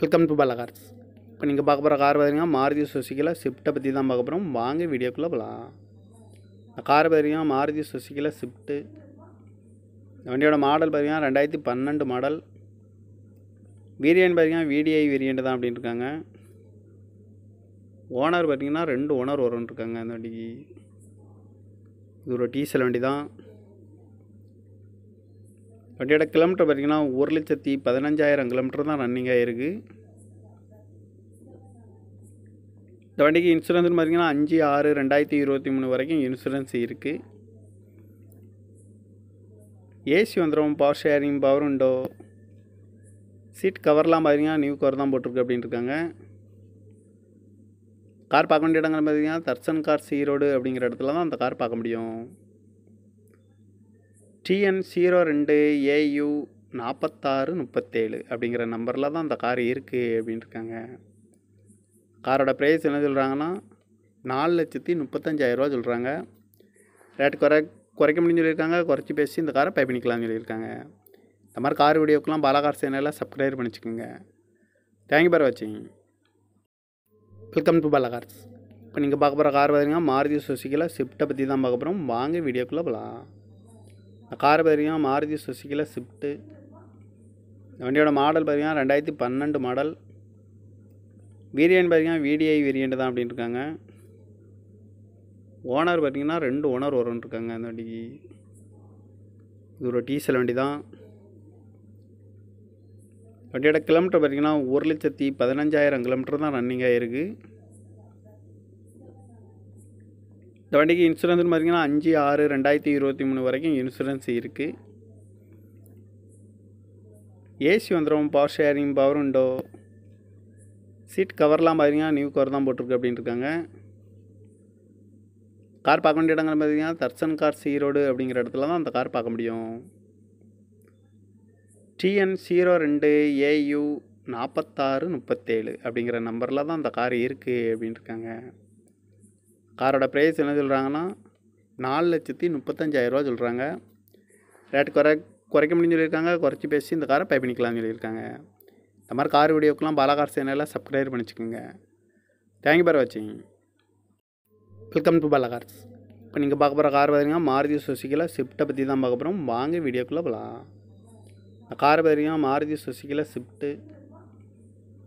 welcome to cars இப்போ நீங்கள் பார்க்க போகிற கார் பார்த்தீங்கன்னா மாருதி சுசிக்கில் ஸ்விஃப்ட்டை பற்றி தான் பார்க்க போகிறோம் வாங்க வீடியோக்குள்ளே போகலாம் கார் பார்த்தீங்கன்னா மாருதி சுசிகில ஸ்விஃப்ட்டு இந்த வண்டியோட மாடல் பார்த்தீங்கன்னா ரெண்டாயிரத்தி பன்னெண்டு மாடல் வீரியன் பார்த்தீங்கன்னா விடிஐ வேரியண்ட் தான் அப்படின்னு இருக்காங்க ஓனர் பார்த்தீங்கன்னா ரெண்டு ஓனர் வரும்னு இருக்காங்க அந்த வண்டிக்கு இது ஒரு டீசல் வண்டி தான் வண்டியோட கிலோமீட்டர் பார்த்திங்கன்னா ஒரு லட்சத்தி பதினஞ்சாயிரம் கிலோமீட்டர் தான் ரன்னிங் ஆகிருக்கு இந்த வண்டிக்கு இன்சூரன்ஸ்னு பார்த்திங்கன்னா அஞ்சு ஆறு ரெண்டாயிரத்தி இருபத்தி மூணு வரைக்கும் இன்சூரன்ஸ் இருக்குது ஏசி வந்துடும் பவர் ஷேரிங் பவர் உண்டோ சீட் கவர்லாம் பார்த்திங்கன்னா நியூ கவர் தான் போட்டிருக்கு அப்படின்னு இருக்காங்க கார் பார்க்க வேண்டிய இடங்கள் பார்த்திங்கன்னா தர்சன் கார் சீரோடு அப்படிங்கிற இடத்துல தான் அந்த கார் பார்க்க முடியும் டிஎன் ஜீரோ ரெண்டு ஏயு நாற்பத்தாறு முப்பத்தேழு அப்படிங்கிற நம்பரில் தான் அந்த கார் இருக்குது இருக்காங்க காரோட ப்ரைஸ் என்ன சொல்கிறாங்கன்னா நாலு லட்சத்தி முப்பத்தஞ்சாயிரரூவா சொல்கிறாங்க ரேட் குறை குறைக்க முடியும்னு சொல்லியிருக்காங்க குறைச்சி பேசி இந்த காரை பை பண்ணிக்கலாம்னு சொல்லியிருக்காங்க இந்த மாதிரி கார் வீடியோக்கெலாம் பாலகார் சேனலில் சப்ஸ்கிரைப் பண்ணிச்சுக்கோங்க தேங்க்யூ பார் வாட்சிங் வெல்கம் டு பாலகார்ஸ் இப்போ நீங்கள் பார்க்க போகிற கார் பார்த்தீங்கன்னா மாருதி சுசிக்கில் ஸ்விஃப்ட்டை பற்றி தான் பார்க்க போகிறோம் வாங்க வீடியோக்குள்ளே போகலாம் கார் பார்த்தீங்கன்னா மாருதி சுசுக்கியில் ஸ்விஃப்ட்டு வண்டியோட மாடல் பார்த்தீங்கன்னா ரெண்டாயிரத்தி பன்னெண்டு மாடல் வீரியன் பார்த்தீங்கன்னா விடிஐ வேரியண்ட் தான் அப்படின்னு இருக்காங்க ஓனர் பார்த்திங்கன்னா ரெண்டு ஓனர் வரும்னு இருக்காங்க அந்த வண்டிக்கு இது ஒரு டீசல் வண்டி தான் வண்டியோட கிலோமீட்டர் பார்த்திங்கன்னா ஒரு லட்சத்தி பதினஞ்சாயிரம் கிலோமீட்டர் தான் ரன்னிங்காக இருக்குது இந்த வண்டிக்கு இன்சூரன்ஸ்னு பார்த்திங்கன்னா அஞ்சு ஆறு ரெண்டாயிரத்தி இருபத்தி மூணு வரைக்கும் இன்சூரன்ஸ் இருக்குது ஏசி வந்துடும் பவர் ஷேரிங் பவர் உண்டோ சீட் கவர்லாம் பார்த்திங்கன்னா நியூ கவர் தான் போட்டிருக்கு அப்படின்ட்டுருக்காங்க கார் பார்க்க வேண்டிய இடங்கள் பார்த்திங்கன்னா தர்சன் கார் சீரோடு அப்படிங்கிற இடத்துல தான் அந்த கார் பார்க்க முடியும் டிஎன் ஜீரோ ரெண்டு ஏயு நாற்பத்தாறு முப்பத்தேழு அப்படிங்கிற நம்பரில் தான் அந்த கார் இருக்குது அப்படின்ட்டுருக்காங்க காரோட ப்ரைஸ் என்ன சொல்கிறாங்கன்னா நாலு லட்சத்தி முப்பத்தஞ்சாயிரரூவா சொல்கிறாங்க ரேட் குறை குறைக்க முடியும்னு சொல்லியிருக்காங்க குறைச்சி பேசி இந்த காரை பை பண்ணிக்கலாம்னு சொல்லியிருக்காங்க இந்த மாதிரி கார் வீடியோக்கெலாம் பாலகார் சேனலில் சப்ஸ்கிரைப் பண்ணிச்சுக்கோங்க யூ பார் வாட்சிங் வெல்கம் டு பாலகார்ஸ் இப்போ நீங்கள் பார்க்க போகிற கார் பார்த்தீங்கன்னா மாருதி சுசிக்கில் ஸ்விஃப்ட்டை பற்றி தான் பார்க்க போகிறோம் வாங்க வீடியோக்குள்ளே போகலாம் இந்த கார் பார்த்தீங்கன்னா மாருதி சுசிக்கில் ஸ்விஃப்ட்டு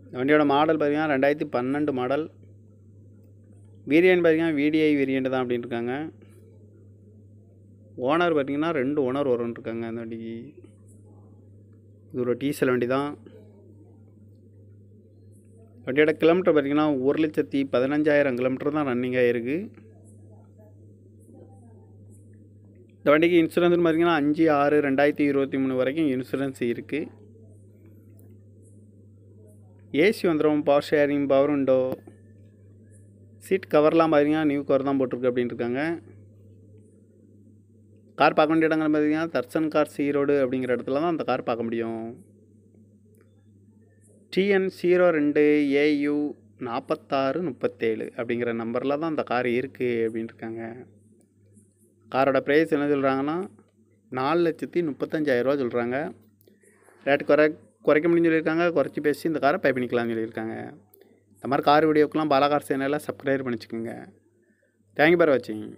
இந்த வண்டியோட மாடல் பார்த்தீங்கன்னா ரெண்டாயிரத்தி பன்னெண்டு மாடல் வீரியன் பார்த்தீங்கன்னா விடிஐ வேரியண்ட் தான் அப்படின்னு இருக்காங்க ஓனர் பார்த்தீங்கன்னா ரெண்டு ஓனர் வரும்னு இருக்காங்க அந்த வண்டிக்கு இது ஒரு டீசல் வண்டி தான் வண்டியோட கிலோமீட்டர் பார்த்திங்கன்னா ஒரு லட்சத்தி பதினஞ்சாயிரம் கிலோமீட்டர் தான் ரன்னிங் ஆகிருக்கு இந்த வண்டிக்கு இன்சூரன்ஸ்னு பார்த்தீங்கன்னா அஞ்சு ஆறு ரெண்டாயிரத்தி இருபத்தி மூணு வரைக்கும் இன்சூரன்ஸ் இருக்குது ஏசி வந்துடும் பவர் ஷேரிங் பவர் உண்டோ சீட் கவர்லாம் பார்த்தீங்கன்னா நியூ கவர் தான் போட்டிருக்கு அப்படின்ட்டுருக்காங்க கார் பார்க்க வேண்டிய இடங்கள் பார்த்தீங்கன்னா தர்சன் கார் சீரோடு அப்படிங்கிற இடத்துல தான் அந்த கார் பார்க்க முடியும் டிஎன் ஜீரோ ரெண்டு ஏயு நாற்பத்தாறு முப்பத்தேழு அப்படிங்கிற நம்பரில் தான் அந்த கார் இருக்குது அப்படின்னு இருக்காங்க காரோட ப்ரைஸ் என்ன சொல்கிறாங்கன்னா நாலு லட்சத்தி முப்பத்தஞ்சாயிரரூவா சொல்கிறாங்க ரேட் குறை குறைக்க முடியும்னு சொல்லியிருக்காங்க குறைச்சி பேசி இந்த காரை பை பண்ணிக்கலாம்னு சொல்லியிருக்காங்க இந்த மாதிரி கார் வீடியோக்கெலாம் பாலாகார் சேனலில் சப்ஸ்கிரைப் பண்ணிச்சுக்கோங்க தேங்க்யூ பார் வாட்சிங்